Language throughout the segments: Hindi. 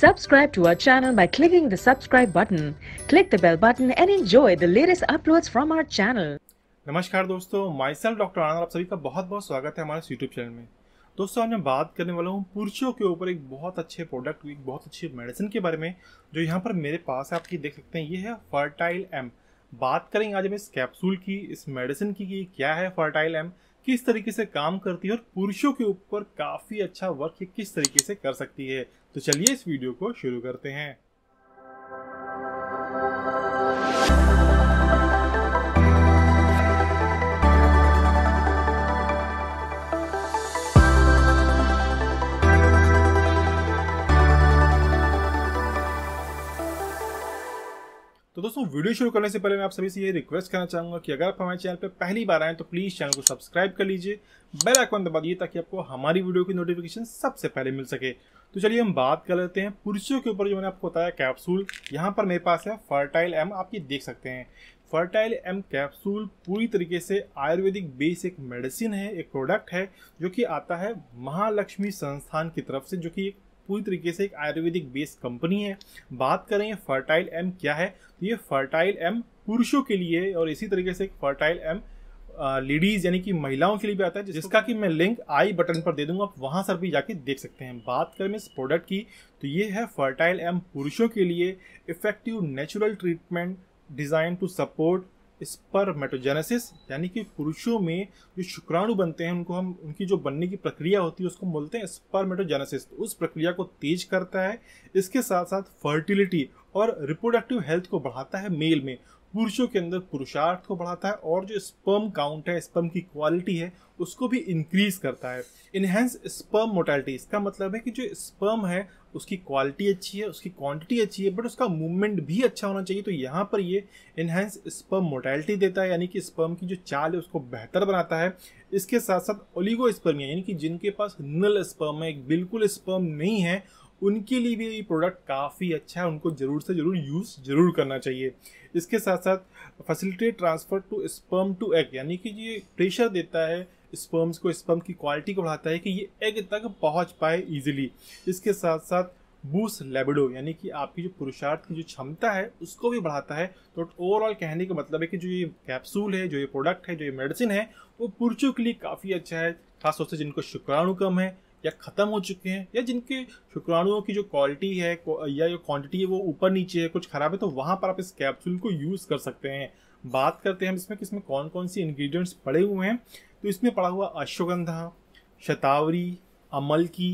Subscribe to our channel by clicking the subscribe button. Click the bell button and enjoy the latest uploads from our channel. नमस्कार दोस्तों माइसेल डॉक्टर आनंद आप सभी का बहुत बहुत स्वागत है हमारे यूट्यूब चैनल में दोस्तों आज मैं बात करने वाला हूँ पुरुषों के ऊपर एक बहुत अच्छे प्रोडक्ट एक बहुत अच्छी मेडिसिन के बारे में जो यहाँ पर मेरे पास है आप ये देख सकते हैं ये है फर्टाइल एम बात करेंगे आज हम इस कैप्सूल की इस मेडिसिन की कि क्या है फर्टाइल एम किस तरीके से काम करती है और पुरुषों के ऊपर काफी अच्छा वर्क किस तरीके से कर सकती है तो चलिए इस वीडियो को शुरू करते हैं तो दोस्तों वीडियो शुरू करने से पहले मैं आप सभी से ये रिक्वेस्ट करना चाहूँगा कि अगर आप हमारे चैनल पर पहली बार आएँ तो प्लीज़ चैनल को सब्सक्राइब कर लीजिए बेल आइकन दबा दिए ताकि आपको हमारी वीडियो की नोटिफिकेशन सबसे पहले मिल सके तो चलिए हम बात कर लेते हैं पुरुषों के ऊपर जो मैंने आपको बताया कैप्सूल यहाँ पर मेरे पास है फर्टाइल एम आप ये देख सकते हैं फर्टाइल एम कैप्सूल पूरी तरीके से आयुर्वेदिक बेस एक मेडिसिन है एक प्रोडक्ट है जो कि आता है महालक्ष्मी संस्थान की तरफ से जो कि एक पूरी तरीके से एक आयुर्वेदिक बेस्ड कंपनी है बात करें फर्टाइल एम क्या है तो ये फर्टाइल एम पुरुषों के लिए और इसी तरीके से एक फर्टाइल एम लेडीज यानी कि महिलाओं के लिए भी आता है जिसका कि मैं लिंक आई बटन पर दे दूंगा आप वहां सर भी जाके देख सकते हैं बात करें इस प्रोडक्ट की तो ये है फर्टाइल एम पुरुषों के लिए effective natural treatment design to support spermatogenesis यानी कि पुरुषों में जो शुक्राणु बनते हैं उनको हम उनकी जो बनने की प्रक्रिया होती है उसको बोलते हैं स्पर्मेटोजेनेसिस तो उस प्रक्रिया को तेज करता है इसके साथ साथ फर्टिलिटी और रिप्रोडक्टिव हेल्थ को बढ़ाता है मेल में पुरुषों के अंदर पुरुषार्थ को बढ़ाता है और जो स्पर्म काउंट है स्पर्म की क्वालिटी है उसको भी इंक्रीज करता है इनहेंस स्पर्म मोटैलिटी इसका मतलब है कि जो स्पर्म है उसकी क्वालिटी अच्छी है उसकी क्वांटिटी अच्छी है बट उसका मूवमेंट भी अच्छा होना चाहिए तो यहाँ पर ये इनहेंस स्पर्म मोटैलिटी देता है यानी कि स्पर्म की जो चाल है उसको बेहतर बनाता है इसके साथ साथ ओलिगो स्पर्म यानी कि जिनके पास नल स्पर्म है बिल्कुल स्पर्म नहीं है उनके लिए भी ये प्रोडक्ट काफ़ी अच्छा है उनको ज़रूर से ज़रूर यूज़ ज़रूर करना चाहिए इसके साथ साथ facilitate transfer to sperm to egg यानी कि ये प्रेशर देता है स्पर्म्स को स्पर्म की क्वालिटी को बढ़ाता है कि ये एग तक पहुंच पाए इजीली इसके साथ साथ बूस लेबडो यानी कि आपकी जो पुरुषार्थ की जो क्षमता है उसको भी बढ़ाता है तो ओवरऑल कहने का मतलब है कि जो ये कैप्सूल है जो ये प्रोडक्ट है जो ये मेडिसिन है वो पुरुषों के लिए काफ़ी अच्छा है खासतौर से जिनको शुक्राणु कम है या ख़त्म हो चुके हैं या जिनके शुक्राणुओं की जो क्वालिटी है या जो क्वांटिटी है वो ऊपर नीचे है कुछ ख़राब है तो वहाँ पर आप इस कैप्सूल को यूज़ कर सकते हैं बात करते हैं हम इसमें कि इसमें कौन कौन सी इंग्रेडिएंट्स पड़े हुए हैं तो इसमें पड़ा हुआ अश्वगंधा शतावरी अमल की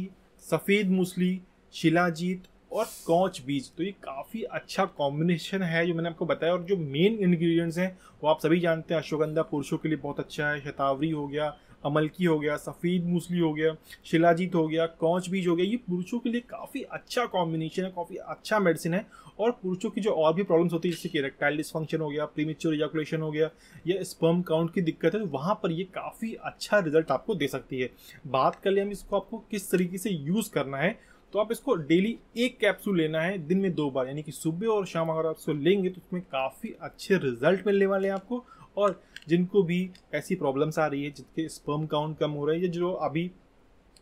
सफ़ेद मूसली शिलाजीत और कौच बीज तो ये काफ़ी अच्छा कॉम्बिनेशन है जो मैंने आपको बताया और जो मेन इंग्रेडिएंट्स हैं वो आप सभी जानते हैं अश्वगंधा पुरुषों के लिए बहुत अच्छा है शतावरी हो गया अमलकी हो गया सफ़ेद मूसली हो गया शिलाजीत हो गया कौच बीज हो गया ये पुरुषों के लिए काफ़ी अच्छा कॉम्बिनेशन है काफ़ी अच्छा मेडिसिन है और पुरुषों की जो और भी प्रॉब्लम्स होती है जैसे कि रेक्टाइल डिसफंक्शन हो गया प्रीमेच्योर इजाकुलेशन हो गया या स्पर्म काउंट की दिक्कत है तो वहाँ पर ये काफ़ी अच्छा रिजल्ट आपको दे सकती है बात कर लें हम इसको आपको किस तरीके से यूज़ करना है तो आप इसको डेली एक कैप्सूल लेना है दिन में दो बार यानी कि सुबह और शाम अगर आप इसको लेंगे तो उसमें काफ़ी अच्छे रिजल्ट मिलने वाले हैं आपको और जिनको भी ऐसी प्रॉब्लम्स आ रही है जिनके स्पर्म काउंट कम हो रहा है या जो अभी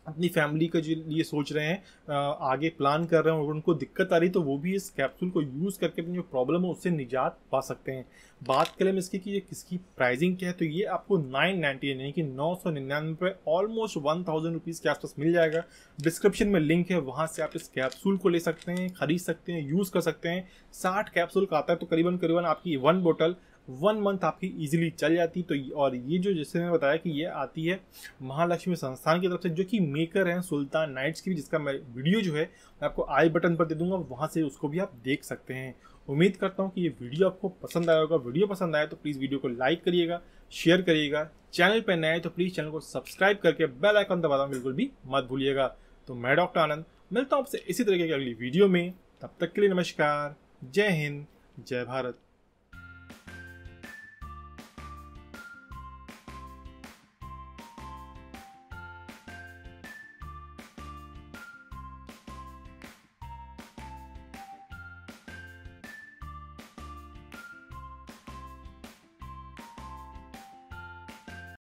अपनी फैमिली के लिए सोच रहे हैं आगे प्लान कर रहे हैं और उनको दिक्कत आ रही तो वो भी इस कैप्सूल को यूज़ करके अपनी जो प्रॉब्लम है उससे निजात पा सकते हैं बात करें इसकी कि ये किसकी प्राइसिंग क्या है तो ये आपको नाइन नाइन्टी यानी कि नौ सौ निन्यानवे ऑलमोस्ट वन थाउजेंड रुपीज़ के आसपास मिल जाएगा डिस्क्रिप्शन में लिंक है वहाँ से आप इस कैप्सूल को ले सकते हैं खरीद सकते हैं यूज़ कर सकते हैं साठ कैप्सूल का आता है तो करीबन करीबन आपकी वन बोटल वन मंथ आपकी इजीली चल जाती तो और ये जो जैसे मैंने बताया कि ये आती है महालक्ष्मी संस्थान की तरफ से जो कि मेकर हैं सुल्तान नाइट्स की भी जिसका मैं वीडियो जो है मैं आपको आई बटन पर दे दूंगा वहाँ से उसको भी आप देख सकते हैं उम्मीद करता हूँ कि ये वीडियो आपको पसंद आया होगा वीडियो पसंद आया तो प्लीज़ वीडियो को लाइक करिएगा शेयर करिएगा चैनल पर नए तो प्लीज़ चैनल को सब्सक्राइब करके बेल आइकन दबाना बिल्कुल भी मत भूलिएगा तो मैं डॉक्टर आनंद मिलता हूँ आपसे इसी तरीके की अगली वीडियो में तब तक के लिए नमस्कार जय हिंद जय भारत